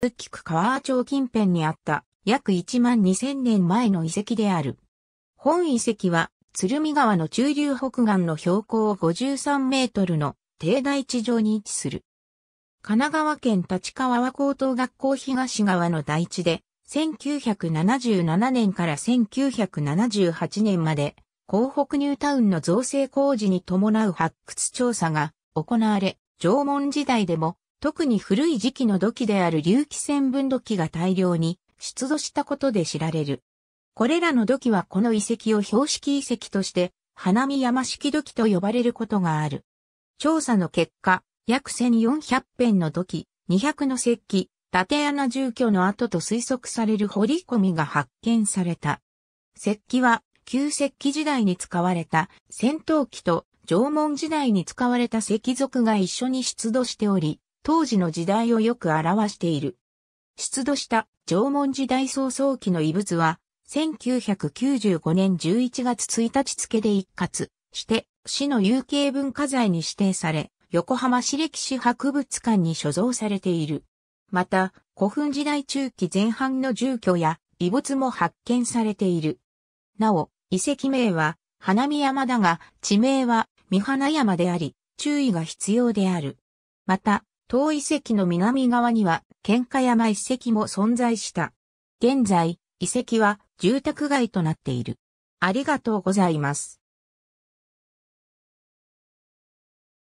津木区川町近辺にあった約1万2000年前の遺跡である。本遺跡は鶴見川の中流北岸の標高53メートルの低台地上に位置する。神奈川県立川和高等学校東側の台地で、1977年から1978年まで、港北ニュータウンの造成工事に伴う発掘調査が行われ、縄文時代でも特に古い時期の土器である隆起線分土器が大量に出土したことで知られる。これらの土器はこの遺跡を標識遺跡として、花見山式土器と呼ばれることがある。調査の結果、約1400辺の土器、200の石器、縦穴住居の跡と推測される掘り込みが発見された。石器は、旧石器時代に使われた戦闘機と縄文時代に使われた石族が一緒に出土しており、当時の時代をよく表している。出土した縄文時代早々期の遺物は、1995年11月1日付で一括して、市の有形文化財に指定され、横浜市歴史博物館に所蔵されている。また、古墳時代中期前半の住居や遺物も発見されている。なお、遺跡名は、花見山だが、地名は、三花山であり、注意が必要である。また、当遺跡の南側には、喧嘩山遺跡も存在した。現在、遺跡は住宅街となっている。ありがとうございます。